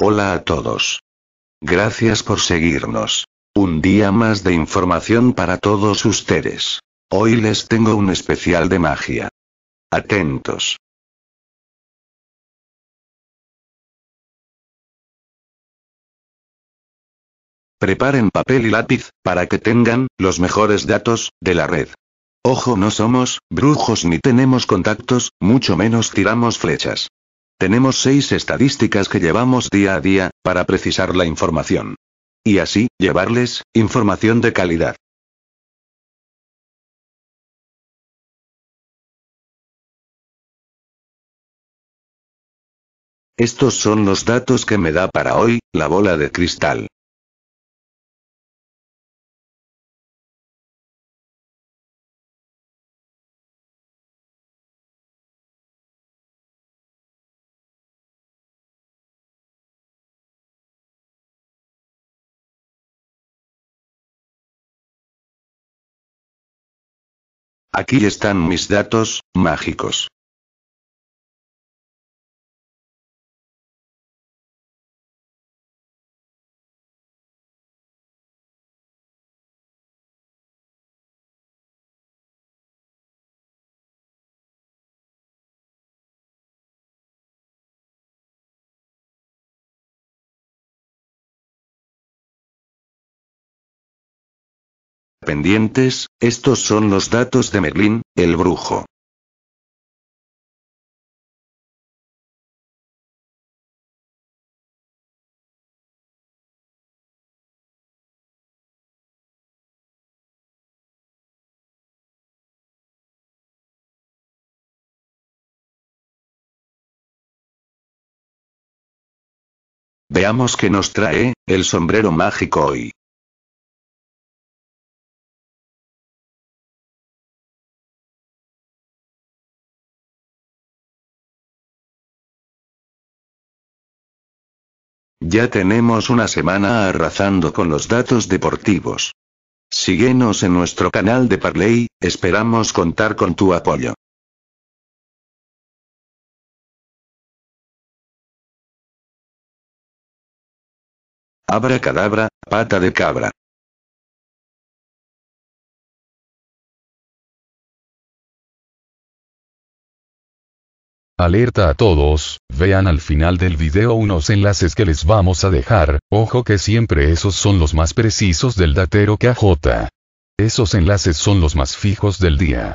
Hola a todos. Gracias por seguirnos. Un día más de información para todos ustedes. Hoy les tengo un especial de magia. Atentos. Preparen papel y lápiz, para que tengan, los mejores datos, de la red. Ojo, no somos, brujos ni tenemos contactos, mucho menos tiramos flechas. Tenemos seis estadísticas que llevamos día a día, para precisar la información. Y así, llevarles, información de calidad. Estos son los datos que me da para hoy, la bola de cristal. Aquí están mis datos, mágicos. pendientes, estos son los datos de Merlin, el brujo. Veamos qué nos trae, el sombrero mágico hoy. Ya tenemos una semana arrasando con los datos deportivos. Síguenos en nuestro canal de Parley, esperamos contar con tu apoyo. Abra cadabra, pata de cabra. Alerta a todos, vean al final del video unos enlaces que les vamos a dejar, ojo que siempre esos son los más precisos del datero KJ. Esos enlaces son los más fijos del día.